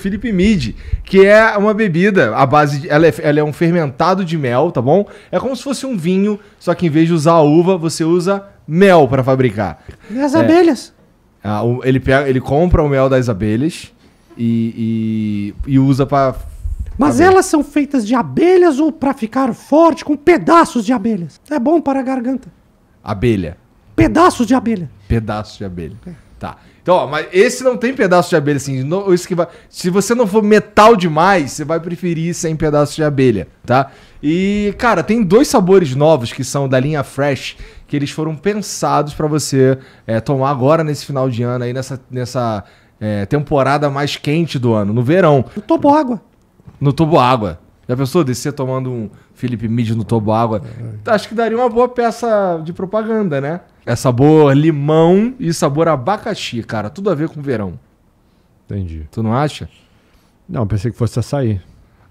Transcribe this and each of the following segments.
Felipe Mid, que é uma bebida à base de, ela, é, ela é um fermentado de mel, tá bom? É como se fosse um vinho, só que em vez de usar uva, você usa mel para fabricar. E as é, abelhas? Ah, ele pega, ele compra o mel das abelhas e, e, e usa para mas abelha. elas são feitas de abelhas ou para ficar forte com pedaços de abelhas. É bom para a garganta. Abelha. Pedaços de abelha. Pedaços de abelha. É. Tá. Então, ó, mas esse não tem pedaço de abelha, assim. Não, isso que vai, se você não for metal demais, você vai preferir sem pedaço de abelha, tá? E, cara, tem dois sabores novos que são da linha Fresh, que eles foram pensados para você é, tomar agora nesse final de ano, aí nessa, nessa é, temporada mais quente do ano, no verão. No tubo água. No tubo água. Já pensou descer tomando um Felipe Midi no tobo água? Acho que daria uma boa peça de propaganda, né? É sabor limão e sabor abacaxi, cara. Tudo a ver com verão. Entendi. Tu não acha? Não, pensei que fosse açaí.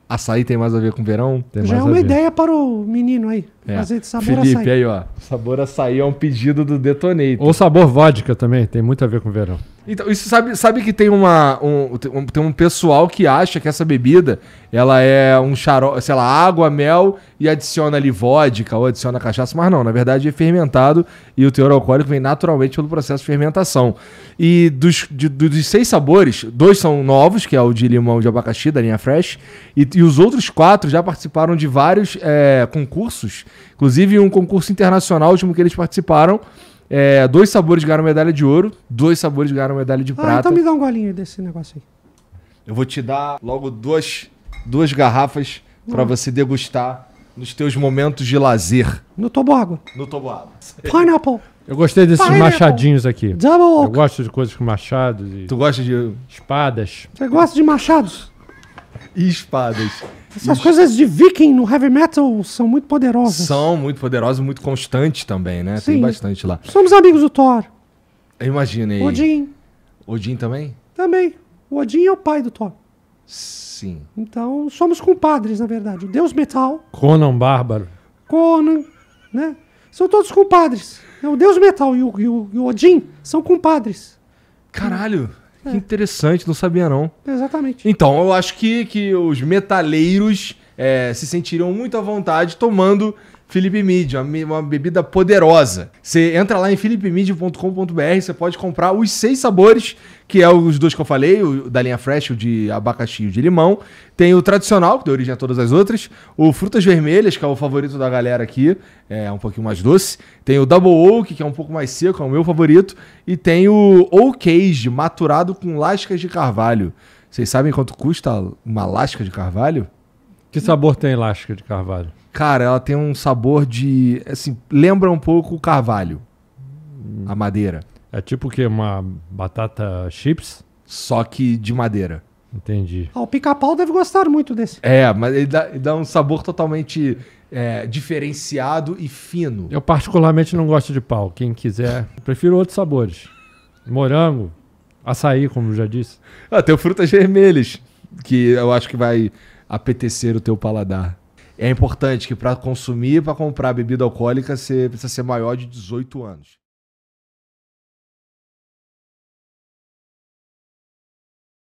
Açaí tem mais a ver com verão? Tem Já é uma ideia para o menino aí. É. Fazer de sabor Felipe, açaí. aí, ó. Sabor açaí é um pedido do Detonator. Ou sabor vodka também, tem muito a ver com verão. Então, isso sabe, sabe que tem uma um, tem um pessoal que acha que essa bebida ela é um xarope, sei lá, água, mel e adiciona ali vodka ou adiciona cachaça, mas não, na verdade é fermentado e o teor alcoólico vem naturalmente pelo processo de fermentação. E dos, de, dos seis sabores, dois são novos, que é o de limão de abacaxi da linha Fresh, e, e os outros quatro já participaram de vários é, concursos, inclusive um concurso internacional, último que eles participaram, é, dois sabores ganharam medalha de ouro, dois sabores ganharam medalha de ah, prata. Então me dá um golinho desse negócio aí. Eu vou te dar logo duas, duas garrafas hum. para você degustar nos teus momentos de lazer. No toboágua. No toboágua. Pineapple. Eu gostei desses Pineapple. machadinhos aqui. Double. Eu gosto de coisas com machados. E... Tu gosta de... Espadas. Você gosta de machados? E espadas. Essas coisas de viking no heavy metal são muito poderosas. São muito poderosas, muito constantes também, né? Sim. Tem bastante lá. Somos amigos do Thor. aí. Odin. Odin também? Também. O Odin é o pai do Thor. Sim. Então, somos compadres, na verdade. O Deus Metal. Conan Bárbaro. Conan, né? São todos compadres. O Deus Metal e o, e o, e o Odin são compadres. Caralho! Que interessante, não sabia não. Exatamente. Então, eu acho que, que os metaleiros é, se sentiriam muito à vontade tomando Felipe Mid, uma, bebida poderosa. Você entra lá em philipemid.com.br, você pode comprar os seis sabores, que é os dois que eu falei, o da linha Fresh, o de abacaxi e o de limão. Tem o tradicional, que deu origem a todas as outras. O frutas vermelhas, que é o favorito da galera aqui, é um pouquinho mais doce. Tem o Double Oak, que é um pouco mais seco, é o meu favorito. E tem o Cage, maturado com lascas de carvalho. Vocês sabem quanto custa uma lasca de carvalho? Que sabor tem lasca de carvalho? Cara, ela tem um sabor de. Assim, lembra um pouco o carvalho. Hum. A madeira. É tipo o quê? Uma batata chips? Só que de madeira. Entendi. Ah, o pica-pau deve gostar muito desse. É, mas ele dá, ele dá um sabor totalmente é, diferenciado e fino. Eu particularmente não gosto de pau. Quem quiser, prefiro outros sabores. Morango, açaí, como já disse. Ah, tem frutas vermelhas, que eu acho que vai apetecer o teu paladar. É importante que para consumir, para comprar bebida alcoólica, você precisa ser maior de 18 anos.